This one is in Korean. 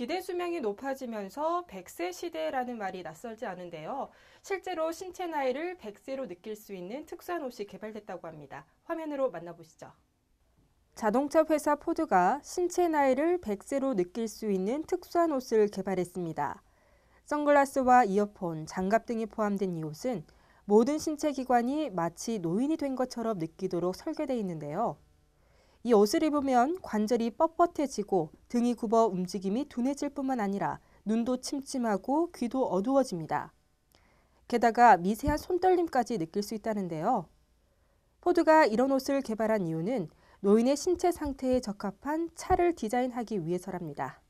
기대 수명이 높아지면서 100세 시대라는 말이 낯설지 않은데요. 실제로 신체 나이를 100세로 느낄 수 있는 특수한 옷이 개발됐다고 합니다. 화면으로 만나보시죠. 자동차 회사 포드가 신체 나이를 100세로 느낄 수 있는 특수한 옷을 개발했습니다. 선글라스와 이어폰, 장갑 등이 포함된 이 옷은 모든 신체 기관이 마치 노인이 된 것처럼 느끼도록 설계되어 있는데요. 이 옷을 입으면 관절이 뻣뻣해지고 등이 굽어 움직임이 둔해질 뿐만 아니라 눈도 침침하고 귀도 어두워집니다. 게다가 미세한 손떨림까지 느낄 수 있다는데요. 포드가 이런 옷을 개발한 이유는 노인의 신체 상태에 적합한 차를 디자인하기 위해서랍니다.